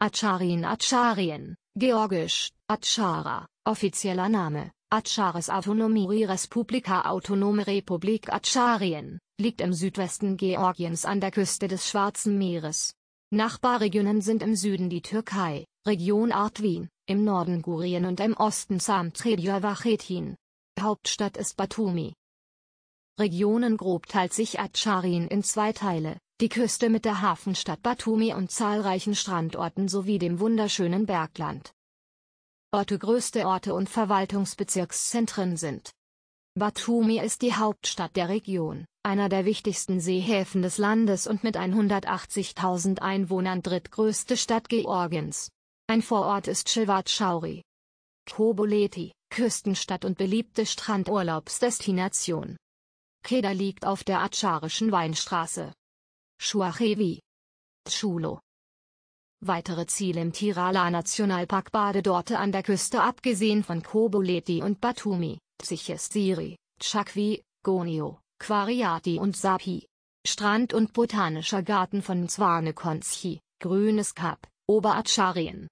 Acharin Acharien, georgisch, Achara, offizieller Name, Achares Autonomie Respublika Autonome Republik Acharien, liegt im Südwesten Georgiens an der Küste des Schwarzen Meeres. Nachbarregionen sind im Süden die Türkei, Region Artvin, im Norden Gurien und im Osten Samtredjövachetin. Hauptstadt ist Batumi. Regionen grob teilt sich Acharien in zwei Teile, die Küste mit der Hafenstadt Batumi und zahlreichen Strandorten sowie dem wunderschönen Bergland. Orte größte Orte und Verwaltungsbezirkszentren sind. Batumi ist die Hauptstadt der Region, einer der wichtigsten Seehäfen des Landes und mit 180.000 Einwohnern drittgrößte Stadt Georgiens. Ein Vorort ist Chilvatschauri. Koboleti, Küstenstadt und beliebte Strandurlaubsdestination. Keda liegt auf der Atscharischen Weinstraße. Schuachevi. Tschulo. Weitere Ziele im Tirala-Nationalpark Badedorte an der Küste abgesehen von Koboleti und Batumi, Tsikestiri, Chakwi, Gonio, Quariati und Sapi. Strand und Botanischer Garten von Zwanekonski, Grünes Kap, Oberacharien.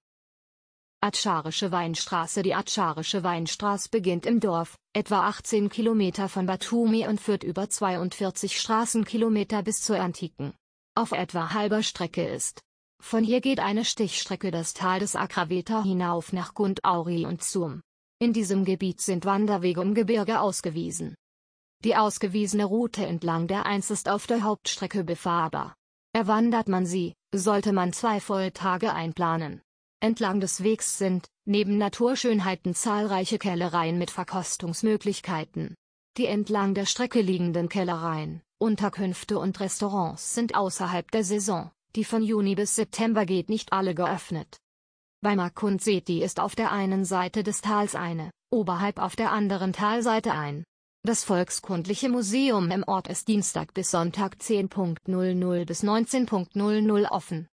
Atscharische Weinstraße Die Atscharische Weinstraße beginnt im Dorf, etwa 18 Kilometer von Batumi und führt über 42 Straßenkilometer bis zur Antiken. Auf etwa halber Strecke ist. Von hier geht eine Stichstrecke das Tal des Akraveta hinauf nach Gundauri und Zum. In diesem Gebiet sind Wanderwege um Gebirge ausgewiesen. Die ausgewiesene Route entlang der Eins ist auf der Hauptstrecke befahrbar. Erwandert man sie, sollte man zwei Volltage einplanen. Entlang des Wegs sind, neben Naturschönheiten zahlreiche Kellereien mit Verkostungsmöglichkeiten. Die entlang der Strecke liegenden Kellereien, Unterkünfte und Restaurants sind außerhalb der Saison, die von Juni bis September geht nicht alle geöffnet. Bei Makund Seti ist auf der einen Seite des Tals eine, oberhalb auf der anderen Talseite ein. Das Volkskundliche Museum im Ort ist Dienstag bis Sonntag 10.00 bis 19.00 offen.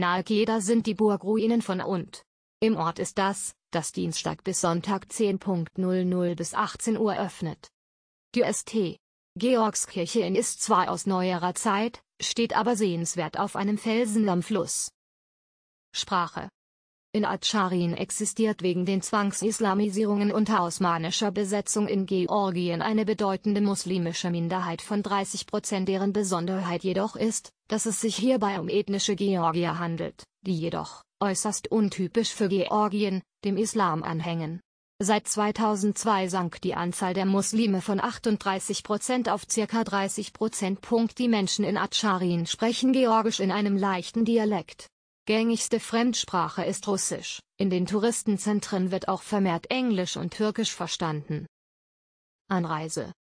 Nahe Geda sind die Burgruinen von und. Im Ort ist das, das Dienstag bis Sonntag 10.00 bis 18 Uhr öffnet. Die St. Georgskirche in ist zwar aus neuerer Zeit, steht aber sehenswert auf einem Felsen am Fluss. Sprache in Adscharien existiert wegen den Zwangsislamisierungen unter osmanischer Besetzung in Georgien eine bedeutende muslimische Minderheit von 30 Prozent. Deren Besonderheit jedoch ist, dass es sich hierbei um ethnische Georgier handelt, die jedoch, äußerst untypisch für Georgien, dem Islam anhängen. Seit 2002 sank die Anzahl der Muslime von 38 Prozent auf ca. 30 Prozent. Die Menschen in Adscharien sprechen Georgisch in einem leichten Dialekt, Gängigste Fremdsprache ist Russisch, in den Touristenzentren wird auch vermehrt Englisch und Türkisch verstanden. Anreise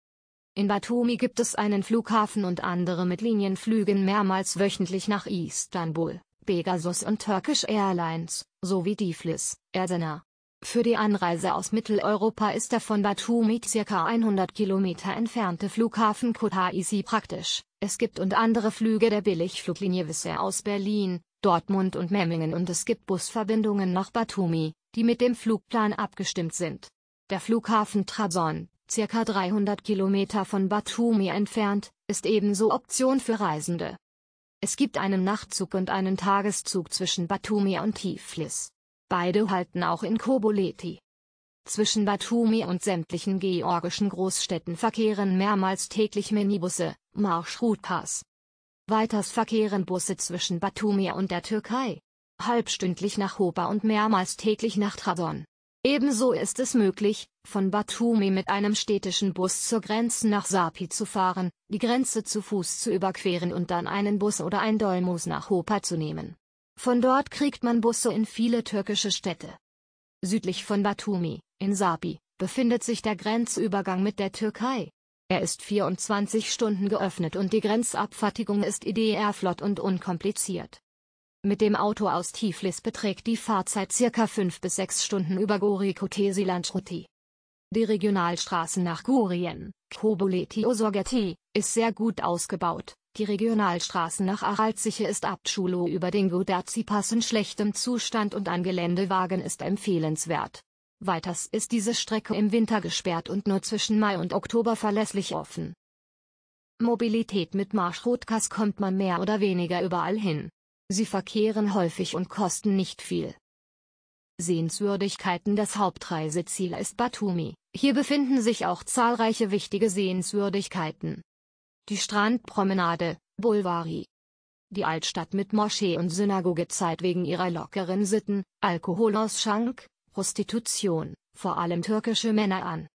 in Batumi gibt es einen Flughafen und andere mit Linienflügen mehrmals wöchentlich nach Istanbul, Pegasus und Turkish Airlines, sowie Tiflis, Adana. Für die Anreise aus Mitteleuropa ist der von Batumi ca. 100 Kilometer entfernte Flughafen Kutaisi praktisch. Es gibt und andere Flüge der Billigfluglinie Wisse aus Berlin, Dortmund und Memmingen und es gibt Busverbindungen nach Batumi, die mit dem Flugplan abgestimmt sind. Der Flughafen Trabzon, circa 300 Kilometer von Batumi entfernt, ist ebenso Option für Reisende. Es gibt einen Nachtzug und einen Tageszug zwischen Batumi und Tiflis. Beide halten auch in Koboleti. Zwischen Batumi und sämtlichen georgischen Großstädten verkehren mehrmals täglich Minibusse, Marschroutpass, Weiters verkehren Busse zwischen Batumi und der Türkei. Halbstündlich nach Hopa und mehrmals täglich nach Trabzon. Ebenso ist es möglich, von Batumi mit einem städtischen Bus zur Grenze nach Sapi zu fahren, die Grenze zu Fuß zu überqueren und dann einen Bus oder ein Dolmus nach Hopa zu nehmen. Von dort kriegt man Busse in viele türkische Städte. Südlich von Batumi, in Sapi, befindet sich der Grenzübergang mit der Türkei. Er ist 24 Stunden geöffnet und die Grenzabfertigung ist IDR flott und unkompliziert. Mit dem Auto aus Tiflis beträgt die Fahrzeit circa 5 bis 6 Stunden über Gorikotesi-Landschruti. Die Regionalstraße nach Gurien, Koboleti Osorgeti, ist sehr gut ausgebaut, die Regionalstraße nach Aralziche ist Abtschulo über den Godazi-Pass in schlechtem Zustand und ein Geländewagen ist empfehlenswert. Weiters ist diese Strecke im Winter gesperrt und nur zwischen Mai und Oktober verlässlich offen. Mobilität mit Marschrutkas kommt man mehr oder weniger überall hin. Sie verkehren häufig und kosten nicht viel. Sehenswürdigkeiten Das Hauptreiseziel ist Batumi, hier befinden sich auch zahlreiche wichtige Sehenswürdigkeiten. Die Strandpromenade, Bulvari. Die Altstadt mit Moschee und Synagoge zeigt wegen ihrer lockeren Sitten, Alkoholausschank, Prostitution, vor allem türkische Männer an.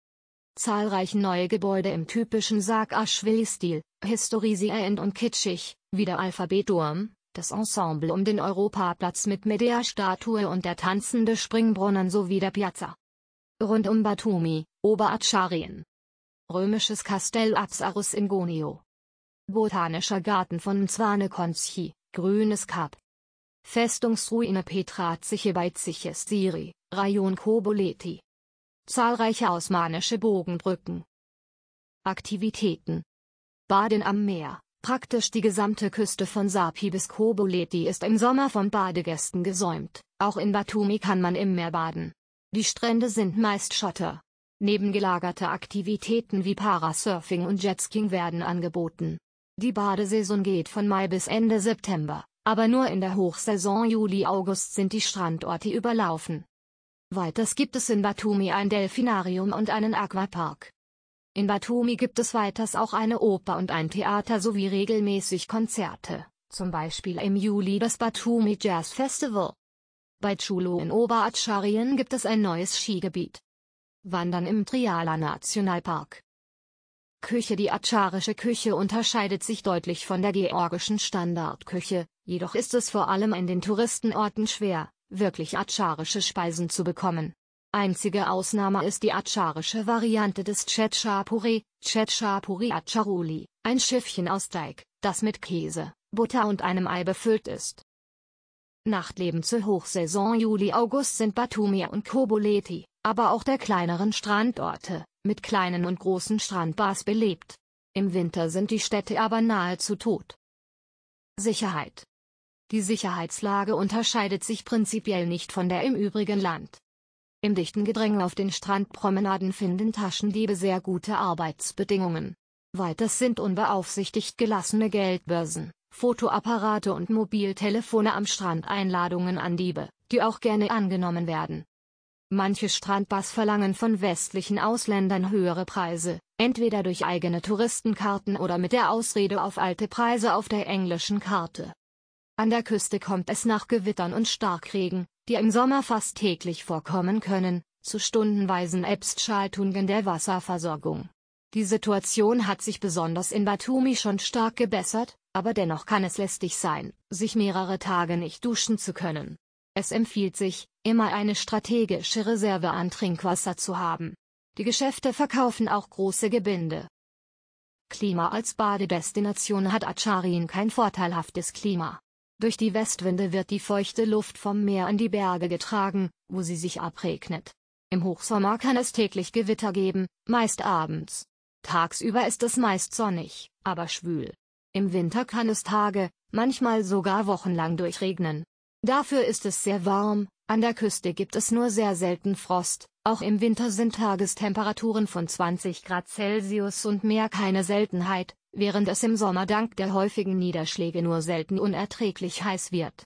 Zahlreiche neue Gebäude im typischen Saakashvili-Stil, historisierend und kitschig, wie der Alphabetturm, das Ensemble um den Europaplatz mit Medea-Statue und der tanzende Springbrunnen sowie der Piazza. Rund um Batumi, Oberatscharien. Römisches Kastell Absarus in Gonio. Botanischer Garten von Zwanekonski, Grünes Kap. Festungsruine Petra Petraziche bei Siri. Rajon Koboleti. Zahlreiche osmanische Bogenbrücken. Aktivitäten. Baden am Meer. Praktisch die gesamte Küste von Sapi bis Koboleti ist im Sommer von Badegästen gesäumt. Auch in Batumi kann man im Meer baden. Die Strände sind meist Schotter. Nebengelagerte Aktivitäten wie Parasurfing und Jetskiing werden angeboten. Die Badesaison geht von Mai bis Ende September, aber nur in der Hochsaison Juli-August sind die Strandorte überlaufen. Weiters gibt es in Batumi ein Delfinarium und einen Aquapark. In Batumi gibt es weiters auch eine Oper und ein Theater sowie regelmäßig Konzerte, zum Beispiel im Juli das Batumi Jazz Festival. Bei Chulo in Oberartscharien gibt es ein neues Skigebiet. Wandern im Triala Nationalpark. Küche Die atscharische Küche unterscheidet sich deutlich von der georgischen Standardküche, jedoch ist es vor allem in den Touristenorten schwer, wirklich acharische Speisen zu bekommen. Einzige Ausnahme ist die acharische Variante des Chechapuri, Chechapuri Acharuli, ein Schiffchen aus Teig, das mit Käse, Butter und einem Ei befüllt ist. Nachtleben zur Hochsaison Juli-August sind Batumia und Koboleti, aber auch der kleineren Strandorte, mit kleinen und großen Strandbars belebt. Im Winter sind die Städte aber nahezu tot. Sicherheit die Sicherheitslage unterscheidet sich prinzipiell nicht von der im übrigen Land. Im dichten Gedränge auf den Strandpromenaden finden Taschendiebe sehr gute Arbeitsbedingungen. Weiters sind unbeaufsichtigt gelassene Geldbörsen, Fotoapparate und Mobiltelefone am Strand Einladungen an Diebe, die auch gerne angenommen werden. Manche Strandbars verlangen von westlichen Ausländern höhere Preise, entweder durch eigene Touristenkarten oder mit der Ausrede auf alte Preise auf der englischen Karte. An der Küste kommt es nach Gewittern und Starkregen, die im Sommer fast täglich vorkommen können, zu stundenweisen Ebstschaltungen der Wasserversorgung. Die Situation hat sich besonders in Batumi schon stark gebessert, aber dennoch kann es lästig sein, sich mehrere Tage nicht duschen zu können. Es empfiehlt sich, immer eine strategische Reserve an Trinkwasser zu haben. Die Geschäfte verkaufen auch große Gebinde. Klima als Badedestination hat Acharin kein vorteilhaftes Klima. Durch die Westwinde wird die feuchte Luft vom Meer an die Berge getragen, wo sie sich abregnet. Im Hochsommer kann es täglich Gewitter geben, meist abends. Tagsüber ist es meist sonnig, aber schwül. Im Winter kann es Tage, manchmal sogar wochenlang durchregnen. Dafür ist es sehr warm, an der Küste gibt es nur sehr selten Frost, auch im Winter sind Tagestemperaturen von 20 Grad Celsius und mehr keine Seltenheit, während es im Sommer dank der häufigen Niederschläge nur selten unerträglich heiß wird